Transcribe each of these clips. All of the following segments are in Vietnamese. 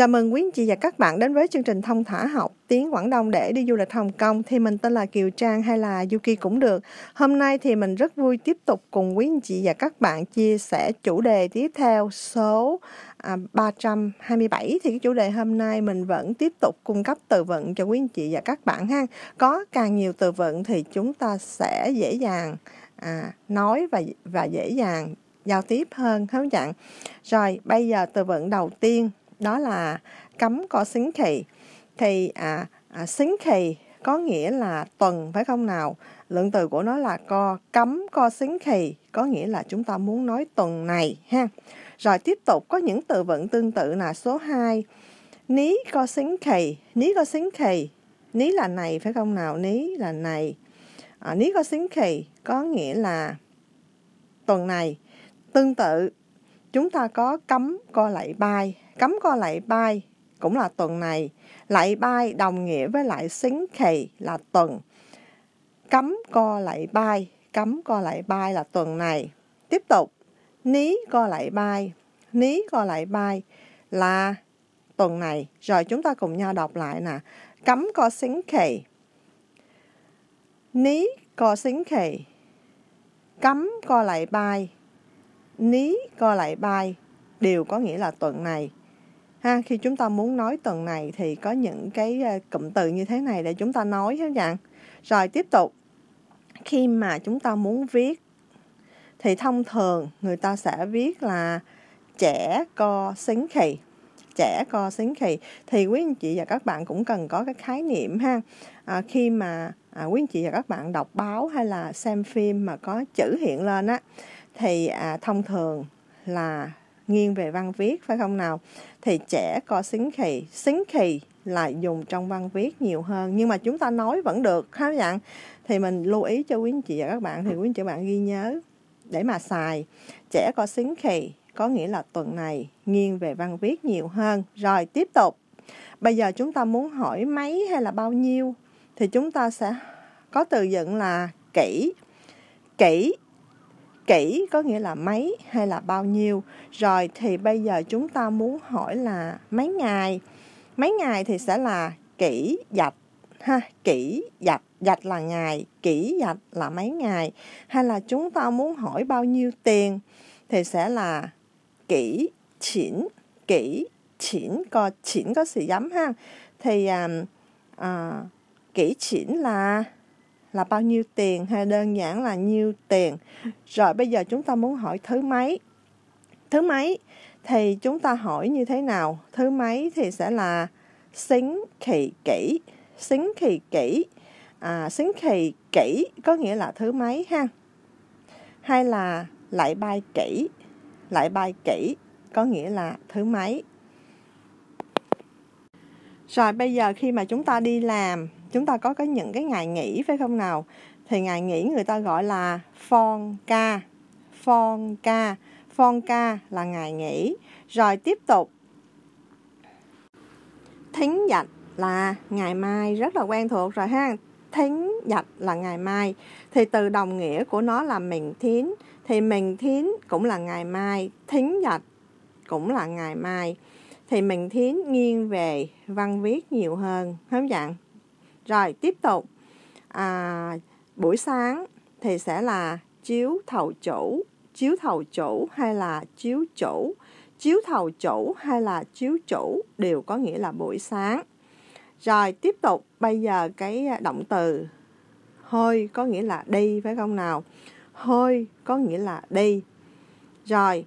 Chào mừng quý anh chị và các bạn đến với chương trình Thông Thả Học tiếng Quảng Đông để đi du lịch Hồng Kông thì mình tên là Kiều Trang hay là Yuki cũng được. Hôm nay thì mình rất vui tiếp tục cùng quý anh chị và các bạn chia sẻ chủ đề tiếp theo số 327 à, thì cái chủ đề hôm nay mình vẫn tiếp tục cung cấp từ vựng cho quý anh chị và các bạn ha. Có càng nhiều từ vựng thì chúng ta sẽ dễ dàng à, nói và và dễ dàng giao tiếp hơn không chẳng. Rồi bây giờ từ vựng đầu tiên đó là cấm có xính kỳ thì à, à xính kỳ có nghĩa là tuần phải không nào lượng từ của nó là co cấm co xính kỳ có nghĩa là chúng ta muốn nói tuần này ha rồi tiếp tục có những từ vựng tương tự là số 2 ní co xính kỳ ní co xính kỳ ní là này phải không nào ní là này à, ní co xính kỳ có nghĩa là tuần này tương tự chúng ta có cấm co lạy bai. Cấm co lạy bai cũng là tuần này. Lạy bai đồng nghĩa với lại xính khầy là tuần. Cấm co lạy bai. Cấm co lạy bai là tuần này. Tiếp tục. Ní co lạy bai. Ní co lạy bai là tuần này. Rồi chúng ta cùng nhau đọc lại nè. Cấm co xính khầy. Ní co xính khầy. Cấm co lạy bai ní co lại bài đều có nghĩa là tuần này ha khi chúng ta muốn nói tuần này thì có những cái ờ, cụm từ như thế này để chúng ta nói hết dạng rồi tiếp tục khi mà chúng ta muốn viết thì thông thường người ta sẽ viết là trẻ co xính khì trẻ co xính khì thì quý anh chị và các bạn cũng cần có cái khái niệm ha à, khi mà à, quý anh chị và các bạn đọc báo hay là xem phim mà có chữ hiện lên á thì à, thông thường là nghiêng về văn viết phải không nào thì trẻ có xính khì xính khì là dùng trong văn viết nhiều hơn nhưng mà chúng ta nói vẫn được ha bạn thì mình lưu ý cho quý anh chị và các bạn thì quý anh chị bạn ghi nhớ để mà xài trẻ có xính khì có nghĩa là tuần này nghiêng về văn viết nhiều hơn rồi tiếp tục bây giờ chúng ta muốn hỏi mấy hay là bao nhiêu thì chúng ta sẽ có từ dựng là kỹ kỹ kỹ có nghĩa là mấy hay là bao nhiêu rồi thì bây giờ chúng ta muốn hỏi là mấy ngày mấy ngày thì sẽ là kỹ dạch ha kỹ dạch dạch là ngày kỹ dạch là mấy ngày hay là chúng ta muốn hỏi bao nhiêu tiền thì sẽ là kỹ chỉnh kỹ chỉnh có chỉnh có sự giấm ha thì à, à, kỹ chỉnh là là bao nhiêu tiền hay đơn giản là nhiêu tiền. Rồi bây giờ chúng ta muốn hỏi thứ mấy? Thứ mấy thì chúng ta hỏi như thế nào? Thứ mấy thì sẽ là xính kỳ kỹ. Xính kỳ kỹ. À, xính kỳ kỹ có nghĩa là thứ mấy ha? Hay là lại bài kỹ. Lại bài kỹ có nghĩa là thứ mấy? Rồi bây giờ khi mà chúng ta đi làm chúng ta có cái những cái ngày nghỉ phải không nào thì ngày nghỉ người ta gọi là phong ca phong ca phong ca là ngày nghỉ rồi tiếp tục thính dạch là ngày mai rất là quen thuộc rồi ha thính dạch là ngày mai thì từ đồng nghĩa của nó là mình thiến thì mình thiến cũng là ngày mai thính dạch cũng là ngày mai thì mình thiến nghiêng về văn viết nhiều hơn hết dạng rồi tiếp tục à, buổi sáng thì sẽ là chiếu thầu chủ, chiếu thầu chủ hay là chiếu chủ. Chiếu thầu chủ hay là chiếu chủ đều có nghĩa là buổi sáng. Rồi tiếp tục bây giờ cái động từ hơi có nghĩa là đi phải không nào? Hơi có nghĩa là đi. Rồi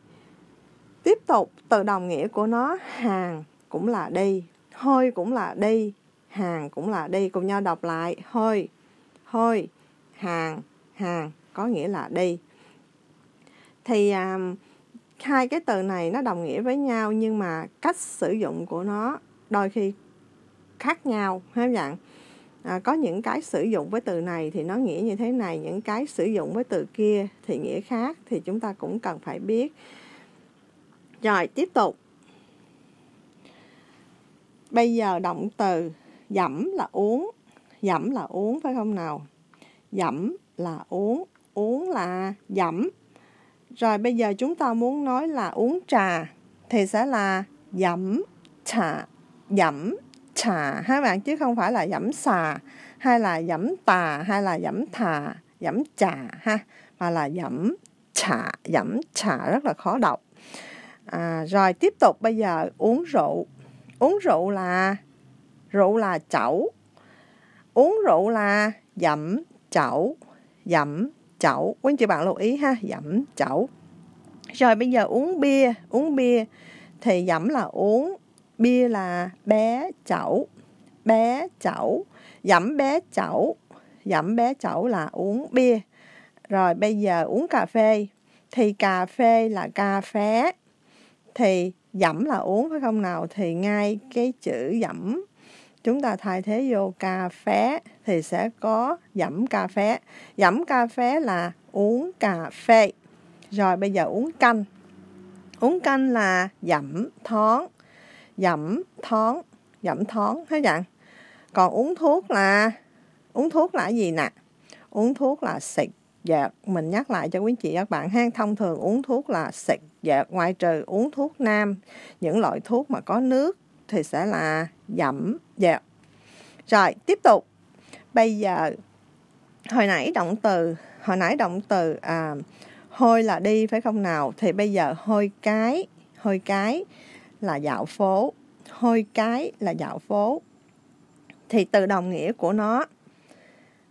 tiếp tục từ đồng nghĩa của nó hàng cũng là đi, hơi cũng là đi hàng cũng là đi cùng nhau đọc lại hơi hơi hàng hàng có nghĩa là đi thì à, hai cái từ này nó đồng nghĩa với nhau nhưng mà cách sử dụng của nó đôi khi khác nhau hết dạng à, có những cái sử dụng với từ này thì nó nghĩa như thế này những cái sử dụng với từ kia thì nghĩa khác thì chúng ta cũng cần phải biết rồi tiếp tục bây giờ động từ Dẫm là uống, dẫm là uống phải không nào? Dẫm là uống, uống là dẫm. Rồi bây giờ chúng ta muốn nói là uống trà thì sẽ là dẫm trà, dẫm trà hai bạn chứ không phải là dẫm xà hay là dẫm tà hay là dẫm thà, dẫm trà ha mà là dẫm trà, dẫm trà rất là khó đọc. À, rồi tiếp tục bây giờ uống rượu. Uống rượu là rượu là chẩu uống rượu là dẫm chẩu dẫm chẩu quý anh chị bạn lưu ý ha dẫm chẩu rồi bây giờ uống bia uống bia thì dẫm là uống bia là bé chẩu bé chẩu dẫm bé chẩu dẫm bé chẩu là uống bia rồi bây giờ uống cà phê thì cà phê là cà phê thì dẫm là uống phải không nào thì ngay cái chữ dẫm chúng ta thay thế vô cà phê thì sẽ có dẫm cà phê dẫm cà phê là uống cà phê rồi bây giờ uống canh uống canh là dẫm thoáng dẫm thoáng dẫm thoáng hết dạng còn uống thuốc là uống thuốc là gì nè uống thuốc là xịt dợt mình nhắc lại cho quý chị các bạn ha thông thường uống thuốc là xịt dợt ngoại trừ uống thuốc nam những loại thuốc mà có nước thì sẽ là dẫm dẹp. Rồi, tiếp tục. Bây giờ hồi nãy động từ, hồi nãy động từ à, hôi là đi phải không nào? Thì bây giờ hôi cái, hôi cái là dạo phố, hôi cái là dạo phố. Thì từ đồng nghĩa của nó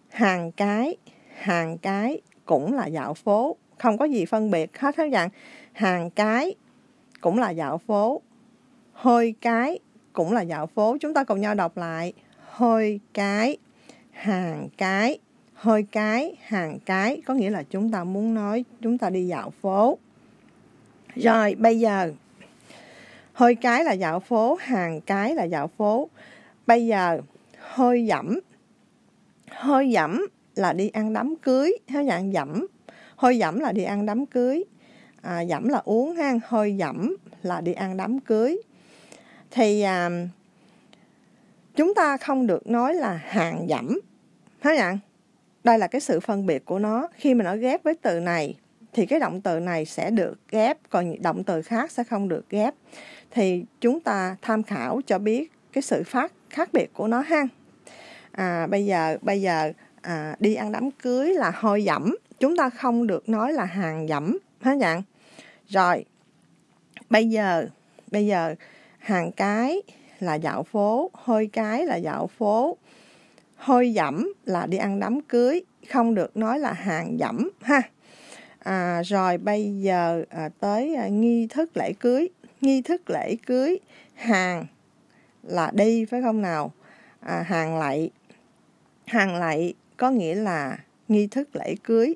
hàng cái, hàng cái cũng là dạo phố, không có gì phân biệt hết hết dạng. Hàng cái cũng là dạo phố, hôi cái cũng là dạo phố chúng ta cùng nhau đọc lại hơi cái hàng cái hơi cái hàng cái có nghĩa là chúng ta muốn nói chúng ta đi dạo phố rồi bây giờ hơi cái là dạo phố hàng cái là dạo phố bây giờ hơi dẫm hơi dẫm là đi ăn đám cưới hơi dạng dẫm hơi dẫm là đi ăn đám cưới à, dẫm là uống ha hơi dẫm là đi ăn đám cưới thì à, chúng ta không được nói là hàng giảm thấy nhận đây là cái sự phân biệt của nó khi mà nó ghép với từ này thì cái động từ này sẽ được ghép còn động từ khác sẽ không được ghép thì chúng ta tham khảo cho biết cái sự phát khác biệt của nó ha à, bây giờ bây giờ à, đi ăn đám cưới là hôi dẫm chúng ta không được nói là hàng dẫm hết nhận rồi bây giờ bây giờ hàng cái là dạo phố hơi cái là dạo phố hơi dẫm là đi ăn đám cưới không được nói là hàng dẫm ha à, rồi bây giờ à, tới à, nghi thức lễ cưới nghi thức lễ cưới hàng là đi phải không nào à, hàng lạy hàng lạy có nghĩa là nghi thức lễ cưới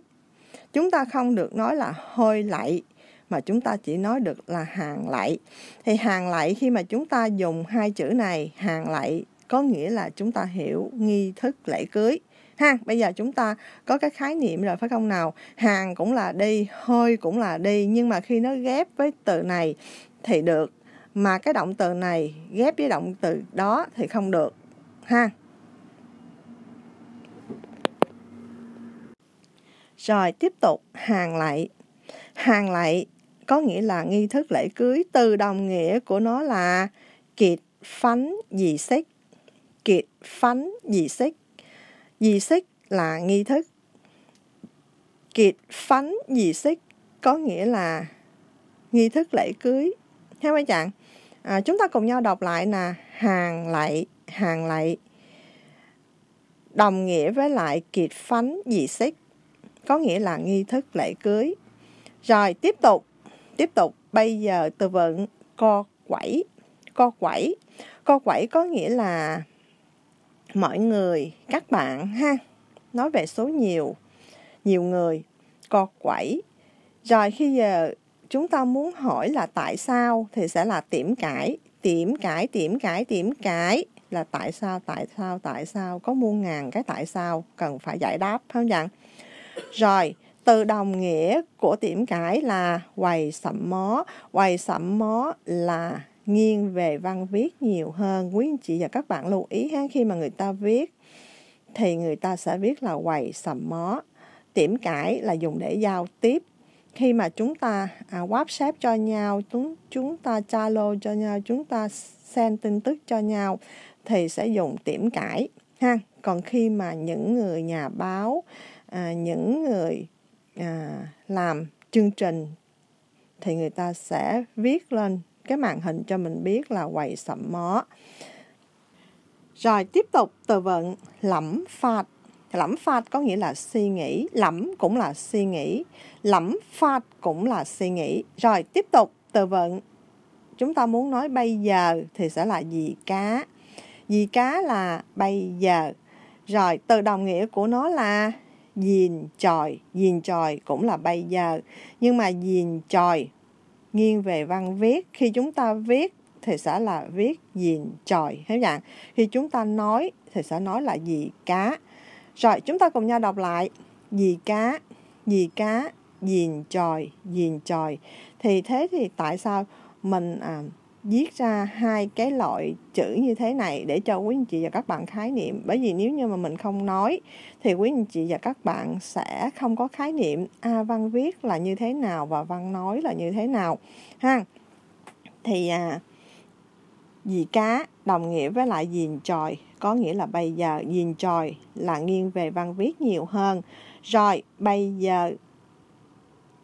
chúng ta không được nói là hơi lạy mà chúng ta chỉ nói được là hàng lạy thì hàng lạy khi mà chúng ta dùng hai chữ này hàng lạy có nghĩa là chúng ta hiểu nghi thức lễ cưới ha bây giờ chúng ta có cái khái niệm rồi phải không nào hàng cũng là đi hơi cũng là đi nhưng mà khi nó ghép với từ này thì được mà cái động từ này ghép với động từ đó thì không được ha rồi tiếp tục hàng lại hàng lại có nghĩa là nghi thức lễ cưới từ đồng nghĩa của nó là kiệt phánh dì xích kiệt phánh dì xích dì xích là nghi thức kiệt phánh dì xích có nghĩa là nghi thức lễ cưới theo mấy chàng à, chúng ta cùng nhau đọc lại nè hàng lệ hàng lệ đồng nghĩa với lại kiệt phánh dì xích có nghĩa là nghi thức lễ cưới rồi tiếp tục tiếp tục bây giờ từ vựng co quẩy co quẩy co quẩy có nghĩa là mọi người các bạn ha nói về số nhiều nhiều người co quẩy rồi khi giờ chúng ta muốn hỏi là tại sao thì sẽ là tiệm cãi tiệm cãi tiệm cãi tiệm cãi là tại sao tại sao tại sao có muôn ngàn cái tại sao cần phải giải đáp phải không vậy rồi từ đồng nghĩa của tiệm cải là quầy sẩm mó quầy sẩm mó là nghiêng về văn viết nhiều hơn quý anh chị và các bạn lưu ý ha khi mà người ta viết thì người ta sẽ viết là quầy sẩm mó tiệm cải là dùng để giao tiếp khi mà chúng ta à, WhatsApp cho nhau chúng chúng ta Zalo cho nhau chúng ta send tin tức cho nhau thì sẽ dùng tiệm cải ha còn khi mà những người nhà báo à, những người à, làm chương trình thì người ta sẽ viết lên cái màn hình cho mình biết là quầy sậm mó rồi tiếp tục từ vựng lẩm phạt lẩm phạt có nghĩa là suy nghĩ lẩm cũng là suy nghĩ lẩm phạt cũng là suy nghĩ rồi tiếp tục từ vựng chúng ta muốn nói bây giờ thì sẽ là gì cá gì cá là bây giờ rồi từ đồng nghĩa của nó là dìn tròi dìn tròi cũng là bây giờ nhưng mà dìn tròi nghiêng về văn viết khi chúng ta viết thì sẽ là viết dìn tròi hiểu dạng khi chúng ta nói thì sẽ nói là dì cá rồi chúng ta cùng nhau đọc lại dì cá dì cá dìn tròi dìn tròi thì thế thì tại sao mình à, viết ra hai cái loại chữ như thế này để cho quý anh chị và các bạn khái niệm bởi vì nếu như mà mình không nói thì quý anh chị và các bạn sẽ không có khái niệm a à, văn viết là như thế nào và văn nói là như thế nào ha thì à, dì cá đồng nghĩa với lại dìn tròi có nghĩa là bây giờ dìn tròi là nghiêng về văn viết nhiều hơn rồi bây giờ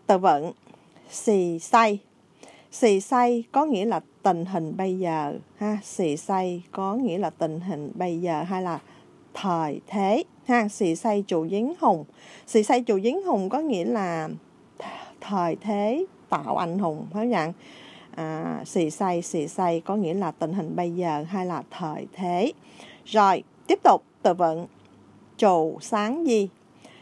từ vựng xì say Xì say có nghĩa là tình hình bây giờ ha, xì say có nghĩa là tình hình bây giờ hay là thời thế ha, xì say chủ dính hùng. Xì say chủ dính hùng có nghĩa là thời thế tạo anh hùng phải không ạ? À, xì say xì say có nghĩa là tình hình bây giờ hay là thời thế. Rồi, tiếp tục từ vựng chủ sáng di.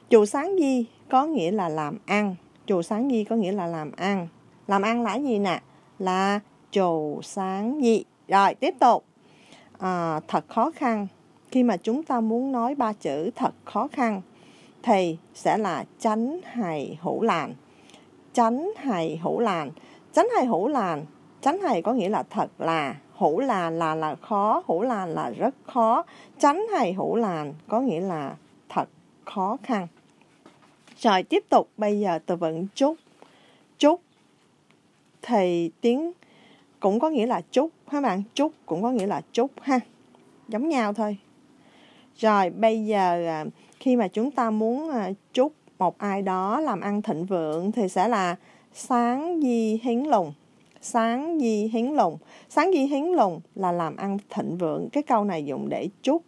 Chủ sáng di có nghĩa là làm ăn. Chủ sáng di có nghĩa là làm ăn làm ăn là gì nè là trù sáng gì rồi tiếp tục à, thật khó khăn khi mà chúng ta muốn nói ba chữ thật khó khăn thì sẽ là tránh hài hữu làn tránh hài hữu làn tránh hài hữu làn tránh hài có nghĩa là thật là hữu là là là khó hữu là là rất khó tránh hài hữu làn có nghĩa là thật khó khăn rồi tiếp tục bây giờ từ vựng chúc chúc thì tiếng cũng có nghĩa là chúc ha bạn chúc cũng có nghĩa là chúc ha giống nhau thôi rồi bây giờ à, khi mà chúng ta muốn à, chúc một ai đó làm ăn thịnh vượng thì sẽ là sáng di hiến lùng sáng di hiến lùng sáng di hiến lùng là làm ăn thịnh vượng cái câu này dùng để chúc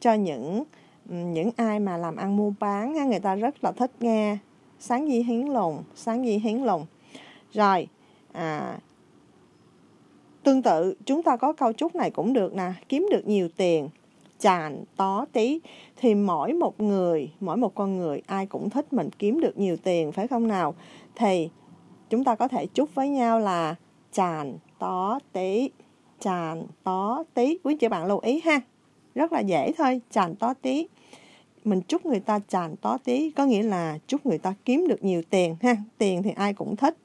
cho những những ai mà làm ăn mua bán người ta rất là thích nghe sáng di hiến lùng sáng di hiến lùng rồi à tương tự chúng ta có câu chúc này cũng được nè kiếm được nhiều tiền chàn tó tí thì mỗi một người mỗi một con người ai cũng thích mình kiếm được nhiều tiền phải không nào thì chúng ta có thể chúc với nhau là chàn tó tí chàn tó tí quý chị bạn lưu ý ha rất là dễ thôi chàn tó tí mình chúc người ta chàn tó tí có nghĩa là chúc người ta kiếm được nhiều tiền ha tiền thì ai cũng thích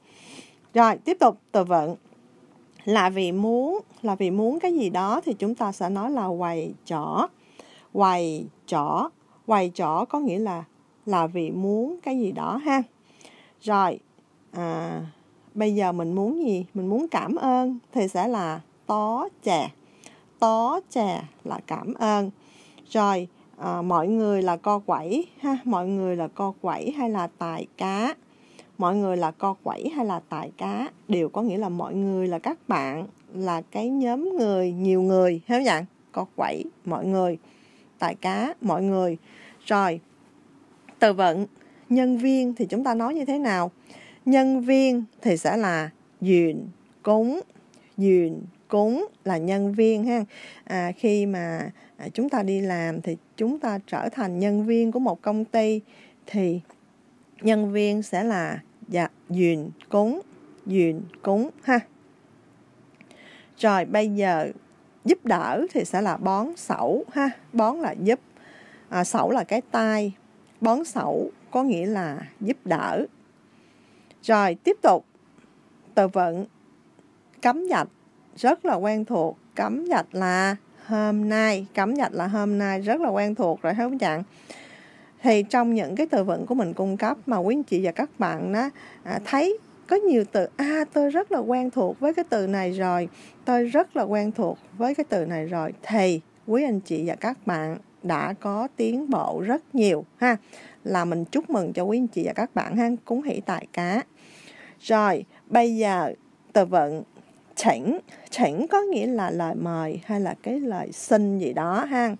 rồi, tiếp tục từ vựng. Là vì muốn, là vì muốn cái gì đó thì chúng ta sẽ nói là quầy chỏ. Quầy chỏ, quầy chỏ có nghĩa là là vì muốn cái gì đó ha. Rồi, à, bây giờ mình muốn gì? Mình muốn cảm ơn thì sẽ là tó chè. Tó chè là cảm ơn. Rồi, à, mọi người là co quẩy ha, mọi người là co quẩy hay là tài cá mọi người là co quẩy hay là tài cá đều có nghĩa là mọi người là các bạn là cái nhóm người nhiều người hiểu không dạng co quẩy mọi người tài cá mọi người rồi từ vựng nhân viên thì chúng ta nói như thế nào nhân viên thì sẽ là duyên cúng duyên cúng là nhân viên ha à, khi mà à, chúng ta đi làm thì chúng ta trở thành nhân viên của một công ty thì nhân viên sẽ là Dạ, duyên cúng, duyên cúng ha. Rồi bây giờ giúp đỡ thì sẽ là bón sẩu ha. Bón là giúp, à, sẩu là cái tay. Bón sẩu có nghĩa là giúp đỡ. Rồi tiếp tục từ vựng cấm dạch rất là quen thuộc. Cấm dạch là hôm nay, cấm dạch là hôm nay rất là quen thuộc rồi thấy không chẳng? thì trong những cái từ vựng của mình cung cấp mà quý anh chị và các bạn á, à, thấy có nhiều từ a à, tôi rất là quen thuộc với cái từ này rồi tôi rất là quen thuộc với cái từ này rồi thì quý anh chị và các bạn đã có tiến bộ rất nhiều ha là mình chúc mừng cho quý anh chị và các bạn ha cúng hỷ tại cá rồi bây giờ từ vựng chỉnh chỉnh có nghĩa là lời mời hay là cái lời xin gì đó ha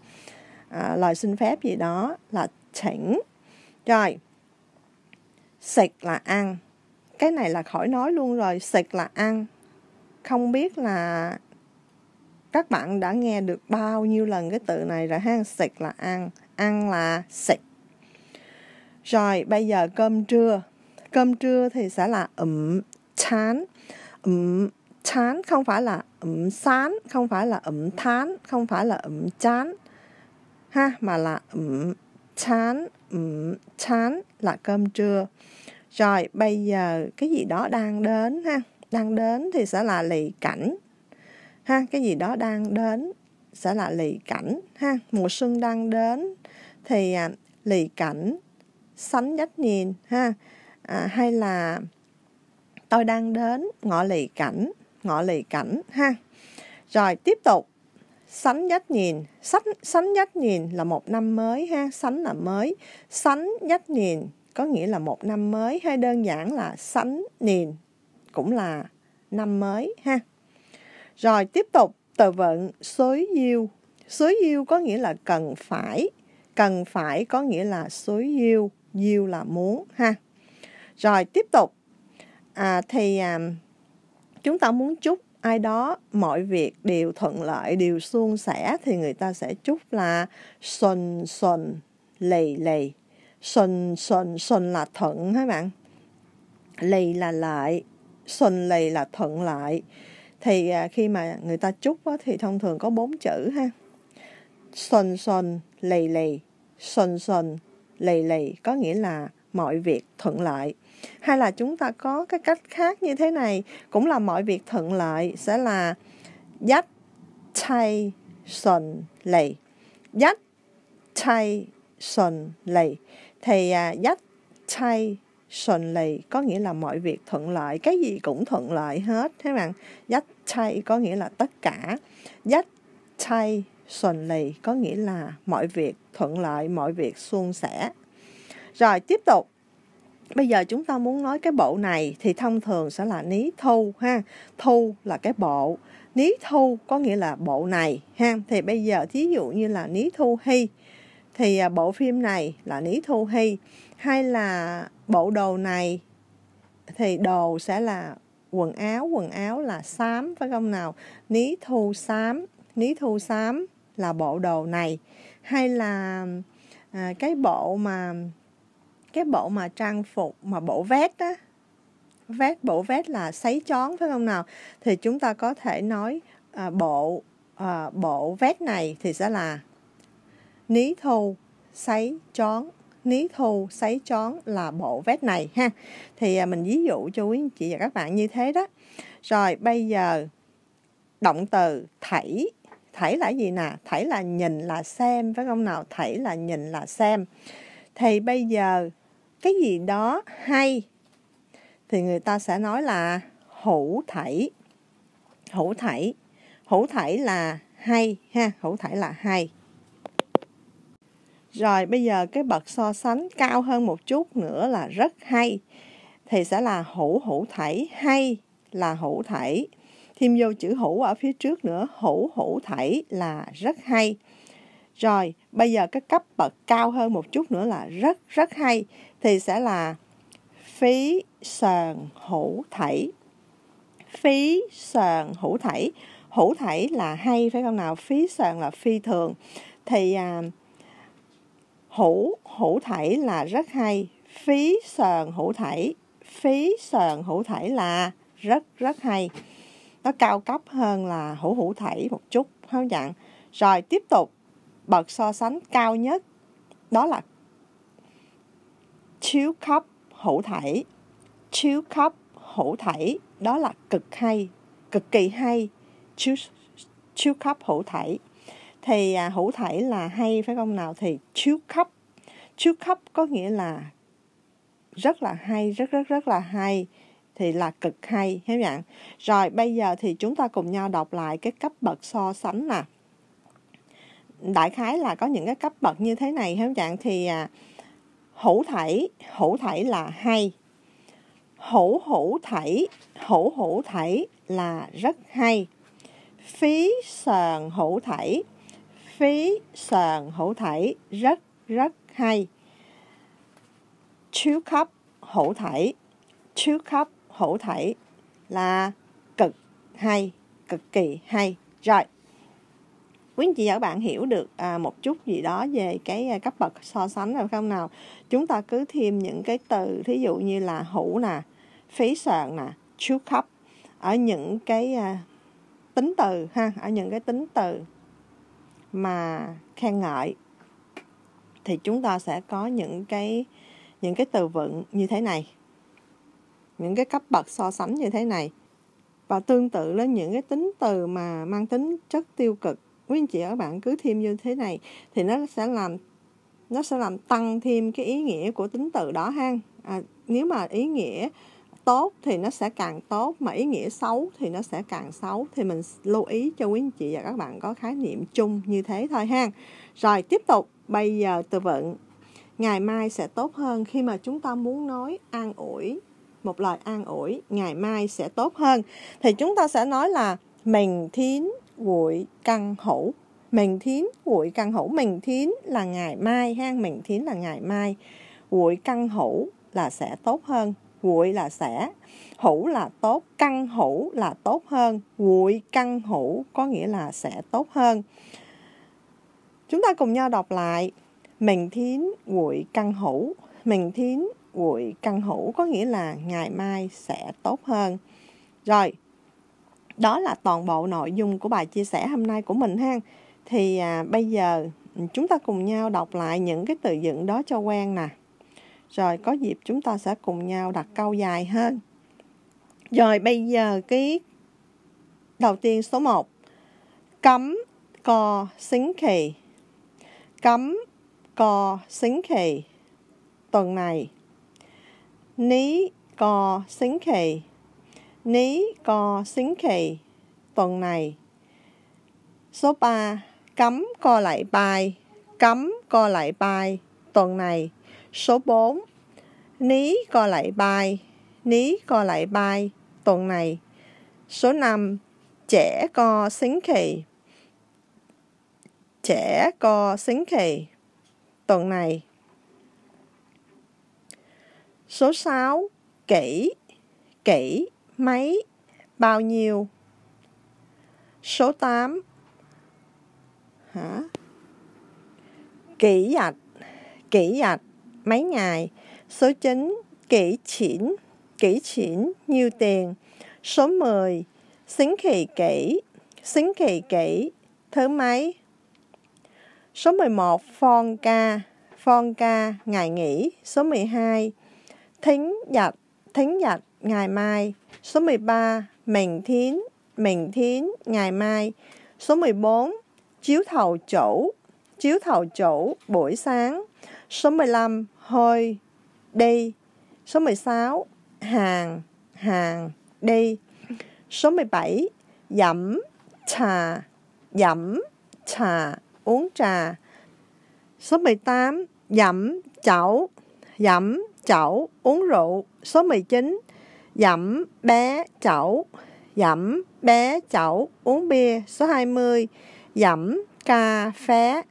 à, lời xin phép gì đó là chỉnh. Rồi, xịt là ăn. Cái này là khỏi nói luôn rồi, xịt là ăn. Không biết là các bạn đã nghe được bao nhiêu lần cái từ này rồi ha, xịt là ăn, ăn là xịt. Rồi, bây giờ cơm trưa. Cơm trưa thì sẽ là ẩm chán. Ẩm chán không phải là ẩm sán, không phải là ẩm thán, không phải là ẩm chán. Ha, mà là ẩm chán um, chán là cơm trưa rồi bây giờ cái gì đó đang đến ha đang đến thì sẽ là lì cảnh ha cái gì đó đang đến sẽ là lì cảnh ha mùa xuân đang đến thì à, lì cảnh sánh dách nhìn ha à, hay là tôi đang đến ngõ lì cảnh ngõ lì cảnh ha rồi tiếp tục Sánh nhất nhìn, sánh, sánh nhất nhìn là một năm mới ha, sánh là mới. Sánh nhất nhìn có nghĩa là một năm mới hay đơn giản là sánh nhìn cũng là năm mới ha. Rồi tiếp tục từ vựng xối yêu Xối yêu có nghĩa là cần phải. Cần phải có nghĩa là xối yêu yêu là muốn ha. Rồi tiếp tục. À, thì à, chúng ta muốn chúc ai đó mọi việc đều thuận lợi đều suôn sẻ thì người ta sẽ chúc là xuân xuân lì lì xuân xuân xuân là thuận các bạn lì là lại xuân lì là thuận lại thì à, khi mà người ta chúc thì thông thường có bốn chữ ha xuân xuân lì lì xuân xuân lì lì có nghĩa là mọi việc thuận lợi hay là chúng ta có cái cách khác như thế này cũng là mọi việc thuận lợi sẽ là dắt chay sần lầy dắt chay sần lầy thì à, dắt chay sần lầy có nghĩa là mọi việc thuận lợi cái gì cũng thuận lợi hết thế bạn dắt chay có nghĩa là tất cả dắt chay sần lầy có nghĩa là mọi việc thuận lợi mọi việc suôn sẻ rồi tiếp tục. Bây giờ chúng ta muốn nói cái bộ này thì thông thường sẽ là ní thu ha. Thu là cái bộ. Ní thu có nghĩa là bộ này ha. Thì bây giờ thí dụ như là ní thu hi thì à, bộ phim này là ní thu hi hay là bộ đồ này thì đồ sẽ là quần áo quần áo là xám phải không nào ní thu xám ní thu xám là bộ đồ này hay là à, cái bộ mà cái bộ mà trang phục mà bộ vét á vét bộ vét là sấy chón phải không nào thì chúng ta có thể nói à, bộ à, bộ vét này thì sẽ là ní thu sấy chón ní thu sấy chón là bộ vét này ha thì à, mình ví dụ cho quý chị và các bạn như thế đó rồi bây giờ động từ thảy thảy là gì nè thảy là nhìn là xem phải không nào thảy là nhìn là xem thì bây giờ cái gì đó hay thì người ta sẽ nói là hữu thảy hữu thảy hữu thảy là hay ha hữu thảy là hay rồi bây giờ cái bậc so sánh cao hơn một chút nữa là rất hay thì sẽ là hữu hữu thảy hay là hữu thảy thêm vô chữ hữu ở phía trước nữa hữu hữu thảy là rất hay rồi, bây giờ cái cấp bậc cao hơn một chút nữa là rất rất hay thì sẽ là phí sàn hữu thảy. Phí sàn hữu thảy. Hữu thảy là hay phải không nào? Phí sàn là phi thường. Thì à, hữu hữu thảy là rất hay. Phí sàn hữu thảy. Phí sàn hữu thảy là rất rất hay. Nó cao cấp hơn là hữu hữu thảy một chút, không dặn Rồi tiếp tục bậc so sánh cao nhất đó là chiếu khắp hữu thảy chiếu khắp hữu thảy đó là cực hay cực kỳ hay chiếu chiếu khắp hữu thảy thì à, hữu thảy là hay phải không nào thì chiếu khắp chiếu khắp có nghĩa là rất là hay rất rất rất là hay thì là cực hay hiểu không rồi bây giờ thì chúng ta cùng nhau đọc lại cái cấp bậc so sánh nè đại khái là có những cái cấp bậc như thế này không bạn thì à, hữu thảy hữu thảy là hay hữu hữu thảy hữu hữu thảy là rất hay phí sờn hữu thảy phí sờn hữu thảy rất rất hay chiếu khắp hữu thảy chiếu khắp hữu thảy là cực hay cực kỳ hay rồi quý anh chị và các bạn hiểu được à, một chút gì đó về cái à, cấp bậc so sánh rồi không nào chúng ta cứ thêm những cái từ thí dụ như là hũ nè phí sợn nè chú cấp ở những cái à, tính từ ha ở những cái tính từ mà khen ngợi thì chúng ta sẽ có những cái những cái từ vựng như thế này những cái cấp bậc so sánh như thế này và tương tự đến những cái tính từ mà mang tính chất tiêu cực quý anh chị và các bạn cứ thêm như thế này thì nó sẽ làm nó sẽ làm tăng thêm cái ý nghĩa của tính từ đó ha à, nếu mà ý nghĩa tốt thì nó sẽ càng tốt mà ý nghĩa xấu thì nó sẽ càng xấu thì mình lưu ý cho quý anh chị và các bạn có khái niệm chung như thế thôi ha rồi tiếp tục bây giờ từ vựng ngày mai sẽ tốt hơn khi mà chúng ta muốn nói an ủi một lời an ủi ngày mai sẽ tốt hơn thì chúng ta sẽ nói là mình thiến buổi căn hữu mình thiến buổi căn hữu mình thiến là ngày mai ha mình thiến là ngày mai buổi căn hữu là sẽ tốt hơn Quụi là sẽ, hữu là tốt, căn hữu là tốt hơn, quụi căn hữu có nghĩa là sẽ tốt hơn. Chúng ta cùng nhau đọc lại. Mình thiến quụi căn hữu, mình thiến quụi căn hữu có nghĩa là ngày mai sẽ tốt hơn. Rồi, đó là toàn bộ nội dung của bài chia sẻ hôm nay của mình ha thì à, bây giờ chúng ta cùng nhau đọc lại những cái từ vựng đó cho quen nè rồi có dịp chúng ta sẽ cùng nhau đặt câu dài hơn rồi bây giờ cái đầu tiên số 1 cấm cò xính kỳ cấm cò xính kỳ tuần này ní cò xính kỳ Ní co xính kỳ tuần này. Số 3. Cấm co lại bài. Cấm co lại bài tuần này. Số 4. Ní co lại bài. Ní co lại bài tuần này. Số 5. Trẻ co xính kỳ. Trẻ co xính kỳ tuần này. Số 6. Kỹ. Kỹ máy bao nhiêu? Số 8 Hả? Kỷ dạch, kỷ dạch, mấy ngày? Số 9, kỷ chỉn, kỷ chỉn, nhiêu tiền? Số 10, xính kỳ kỷ, xính kỳ kỷ, thứ mấy? Số 11, phong ca, phong ca, ngày nghỉ. Số 12, thính dạch, thính dạch, ngày mai. Số 13. Mèn thiến, mèn thiến, ngày mai. Số 14. Chiếu thầu chỗ, chiếu thầu chỗ, buổi sáng. Số 15. Hơi, đi. Số 16. Hàng, hàng, đi. Số 17. Dẫm, trà, dẫm, trà, uống trà. Số 18. Dẫm, chảo, dẫm, chảo, uống rượu. Số 19. Dẫm bé chậu Dẫm bé chậu Uống bia số 20 Dẫm cà phê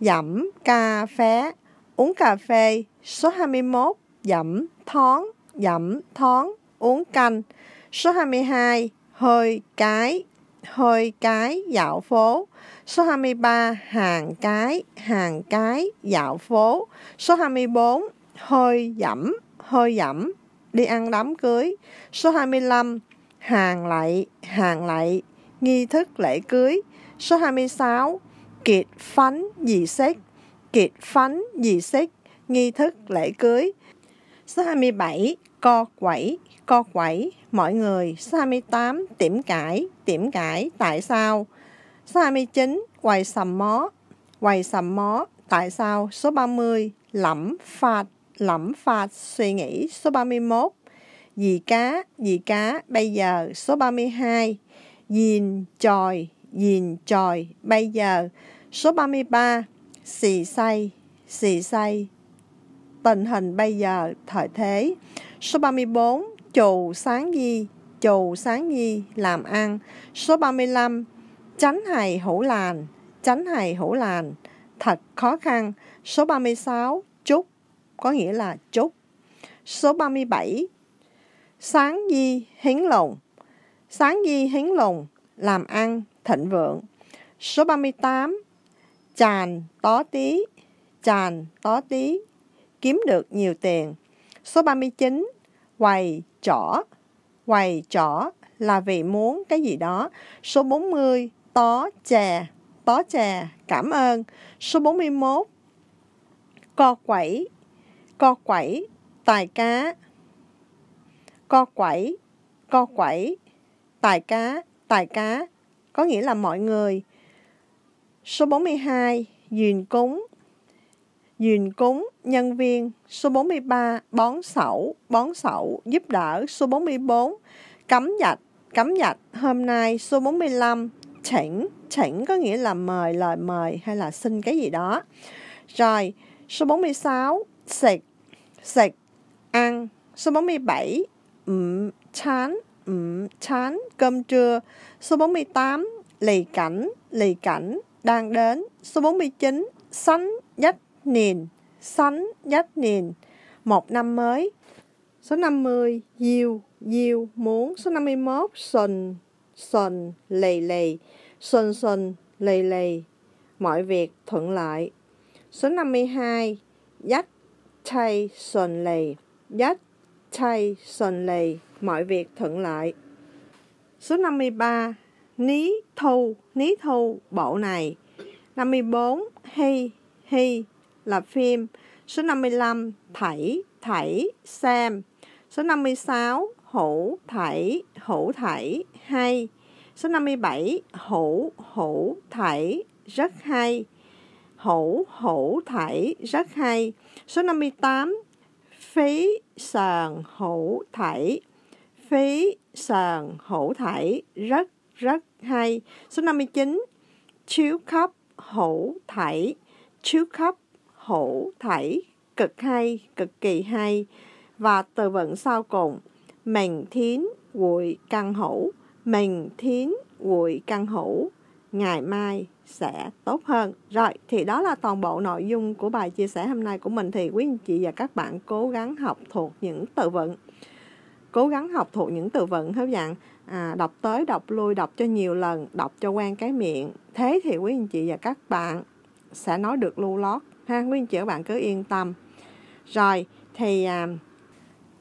Dẫm cà phê Uống cà phê số 21 Dẫm thoáng Dẫm thoáng Uống canh Số 22 Hơi cái Hơi cái dạo phố Số 23 Hàng cái Hàng cái dạo phố Số 24 Hơi dẫm Hơi dẫm đi ăn đám cưới. Số 25, hàng lạy, hàng lạy, nghi thức lễ cưới. Số 26, kiệt phánh dị xét, kiệt phánh dị xét, nghi thức lễ cưới. Số 27, co quẩy, co quẩy, mọi người. Số 28, tiểm cãi, tiểm cãi, tại sao? Số 29, quầy sầm mó, quầy sầm mó, tại sao? Số 30, lẩm phạt, lẫm phạt suy nghĩ số 31 Dì cá, dì cá bây giờ số 32 nhìn tròi, nhìn tròi bây giờ số 33 Xì say, xì say Tình hình bây giờ, thời thế Số 34 Chù sáng gì chù sáng gì làm ăn Số 35 Tránh hài hữu làn, tránh hài hữu làn Thật khó khăn Số 36 Trúc có nghĩa là chúc Số 37 Sáng di hiến lồng Sáng di hiến lồng làm ăn thịnh vượng. Số 38 Chàn tó tí Chàn tó tí kiếm được nhiều tiền. Số 39 Quầy trỏ Quầy trỏ là vì muốn cái gì đó. Số 40 Tó chè Tó chè cảm ơn. Số 41 Co quẩy co quẩy tài cá co quẩy co quẩy tài cá tài cá có nghĩa là mọi người số 42 duyền cúng duyền cúng nhân viên số 43 bón sẩu bón sẩu giúp đỡ số 44 cấm dạch cấm dạch hôm nay số 45 chỉnh chỉnh có nghĩa là mời lời mời hay là xin cái gì đó rồi số 46 sệt sạch 食 ăn số 47午餐午餐 cơm trưa số 48 lì cảnh lì cảnh đang đến số 49 sánh dách nền sánh dách nền một năm mới số 50 yêu yêu muốn số 51 sần sần lì lì sần sần lì lì mọi việc thuận lợi số 52 dắt mọi việc thuận lợi. Số 53. Ní thu, ní thu, bộ này. 54. Hi, hi, là phim. Số 55. Thảy, thảy, xem. Số 56. Hữu, thảy, hữu thảy, hay. Số 57. Hữu, hữu, thảy, rất hay hổ hổ thảy rất hay. Số 58 phí sàn hổ thảy. Phí sàn hổ thảy rất rất hay. Số 59 chiếu khắp hổ thảy. Chiếu khắp hổ thảy cực hay, cực kỳ hay. Và từ vựng sau cùng mình thiến quỵ căn hữu mình thiến quỵ căn hữu ngày mai sẽ tốt hơn. Rồi, thì đó là toàn bộ nội dung của bài chia sẻ hôm nay của mình thì quý anh chị và các bạn cố gắng học thuộc những từ vựng. Cố gắng học thuộc những từ vựng hết dạng à, đọc tới đọc lui đọc cho nhiều lần, đọc cho quen cái miệng. Thế thì quý anh chị và các bạn sẽ nói được lưu lót ha quý anh chị các bạn cứ yên tâm. Rồi, thì à,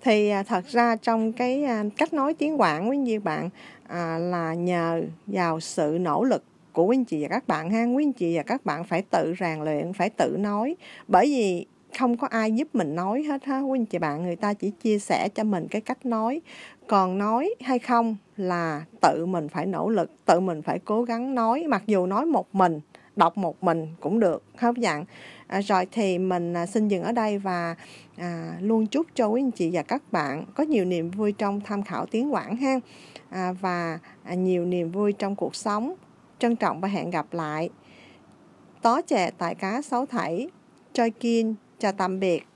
thì à, thật ra trong cái à, cách nói tiếng quảng với như bạn à, là nhờ vào sự nỗ lực của quý anh chị và các bạn ha quý anh chị và các bạn phải tự rèn luyện phải tự nói bởi vì không có ai giúp mình nói hết ha quý anh chị bạn người ta chỉ chia sẻ cho mình cái cách nói còn nói hay không là tự mình phải nỗ lực tự mình phải cố gắng nói mặc dù nói một mình đọc một mình cũng được hấp dẫn à, rồi thì mình à, xin dừng ở đây và à, luôn chúc cho quý anh chị và các bạn có nhiều niềm vui trong tham khảo tiếng quảng ha à, và à, nhiều niềm vui trong cuộc sống Trân trọng và hẹn gặp lại. Tó trẻ tại cá sáu thảy. Choi Kin, chào tạm biệt.